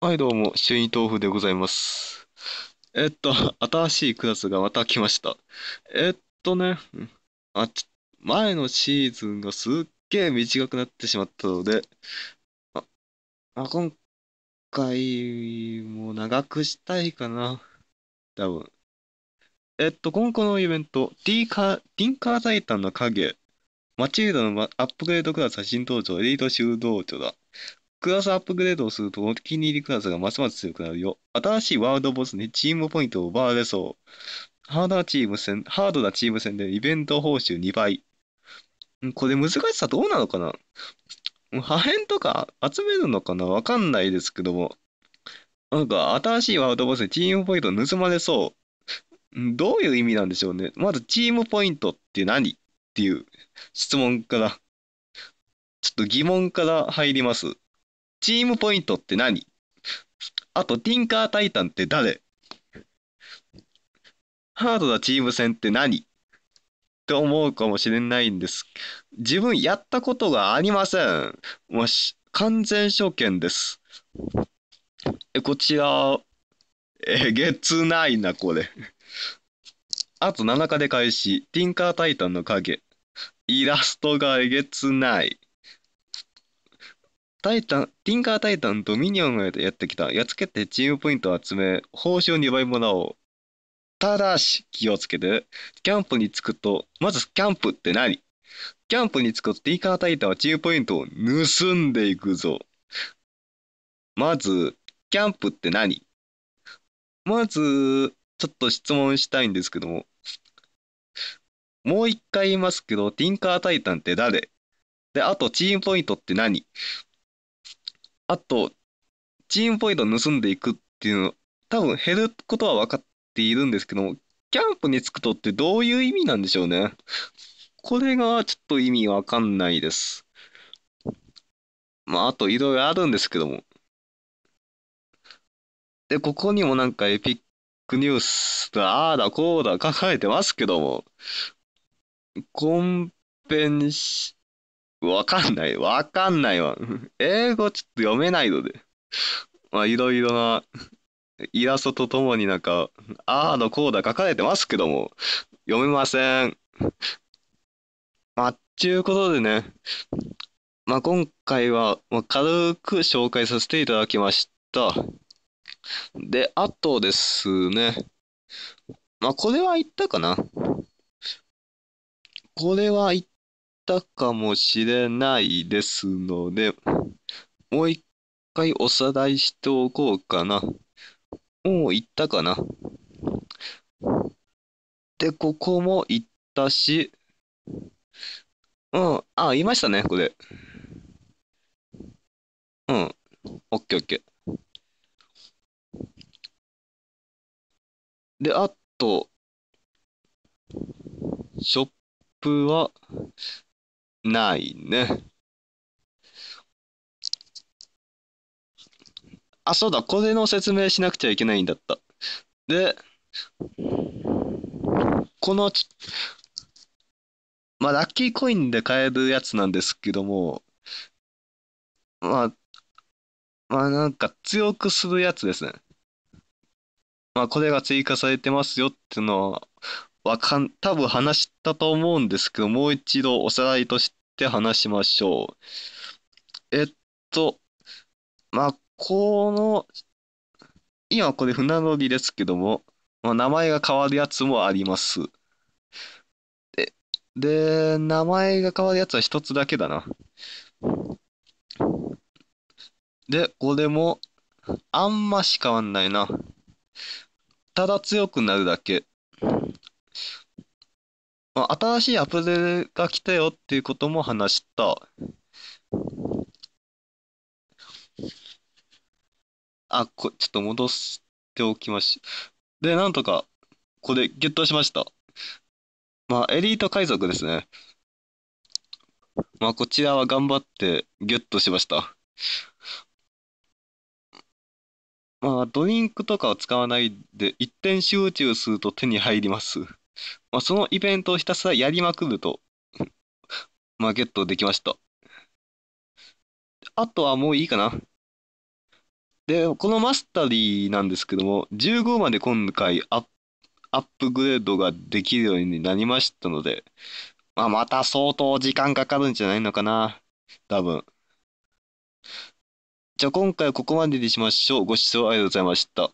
はい、どうも、朱印豆腐でございます。えっと、新しいクラスがまた来ました。えっとね、あ、前のシーズンがすっげえ短くなってしまったので、あ、あ今回も長くしたいかな。多分。えっと、今後のイベント、ディーカー、ィンカータイタンの影、マチルダのアップグレードクラス写真登場、エリート修道女だ。クラスアップグレードをすると、お気に入りクラスがますます強くなるよ。新しいワールドボスにチームポイントを奪われそう。ハードなチーム戦、ハードなチーム戦でイベント報酬2倍。これ難しさどうなのかな破片とか集めるのかなわかんないですけども。なんか、新しいワールドボスにチームポイント盗まれそう。どういう意味なんでしょうね。まず、チームポイントって何っていう質問から、ちょっと疑問から入ります。チームポイントって何あと、ティンカータイタンって誰ハードなチーム戦って何って思うかもしれないんです。自分やったことがありません。もし、完全初見です。え、こちら、えげつないな、これ。あと7日で開始。ティンカータイタンの影。イラストがえげつない。タイタン、ティンカータイタンとミニオンがやってきた。やっつけてチームポイントを集め、報酬2倍もらおう。ただし、気をつけて。キャンプに着くと、まずキャンプって何キャンプに着くとティンカータイタンはチームポイントを盗んでいくぞ。まず、キャンプって何まず、ちょっと質問したいんですけども、もう一回言いますけど、ティンカータイタンって誰で、あとチームポイントって何あと、チームポイント盗んでいくっていうの、多分減ることは分かっているんですけども、キャンプに着くとってどういう意味なんでしょうね。これがちょっと意味わかんないです。まあ、あといろいろあるんですけども。で、ここにもなんかエピックニュースだ、ああだこうだ考えてますけども、コンペンし、わかんない、わかんないわ。英語ちょっと読めないので、まあいろいろなイラストとともになんか、ああだこうだ書かれてますけども、読めません。まあ、ちゅうことでね、まあ、今回は、軽く紹介させていただきました。で、あとですね。まあ、これは言ったかな。これは言ったかもしれないですので、もう一回おさらいしておこうかな。もう言ったかな。で、ここも言ったし、うん、あ、言いましたね、これ。うん、オッケーオッケー。で、あと、ショップは、ないね。あ、そうだ、これの説明しなくちゃいけないんだった。で、このまあ、ラッキーコインで買えるやつなんですけども、まあ、まあ、なんか強くするやつですね。まあ、これが追加されてますよっていうのは、わかん、多分話したと思うんですけど、もう一度おさらいとして話しましょう。えっと、まあ、この、今これ船乗りですけども、まあ、名前が変わるやつもあります。で、で、名前が変わるやつは一つだけだな。で、これも、あんまし変わんないな。ただ強くなるだけ。まあ、新しいアプデが来たよっていうことも話した。あ、こ、ちょっと戻しておきまし。で、なんとか、ここれゲットしました。まあ、エリート海賊ですね。まあ、こちらは頑張ってゲットしました。まあ、ドリンクとかを使わないで、一点集中すると手に入ります。まあ、そのイベントをひたすらやりまくると、まあ、ゲットできました。あとはもういいかな。で、このマスタリーなんですけども、15まで今回アップグレードができるようになりましたので、まあ、また相当時間かかるんじゃないのかな。多分。じゃあ今回はここまでにしましょう。ご視聴ありがとうございました。